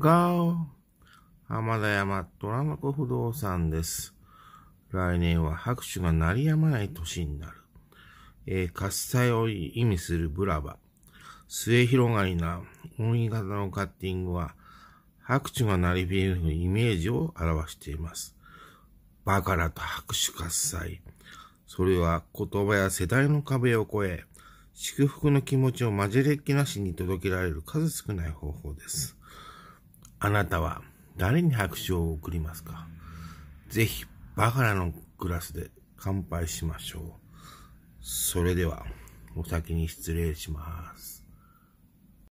が、浜田山虎マ子不動産です。来年は拍手が鳴りやまない年になる。えー、喝采を意味するブラバ。末広がりな音位型のカッティングは、拍手が鳴り響くイメージを表しています。バカラと拍手喝采。それは言葉や世代の壁を越え、祝福の気持ちを混じれっきなしに届けられる数少ない方法です。うんあなたは誰に拍手を送りますかぜひ、バカラのグラスで乾杯しましょう。それでは、お先に失礼します。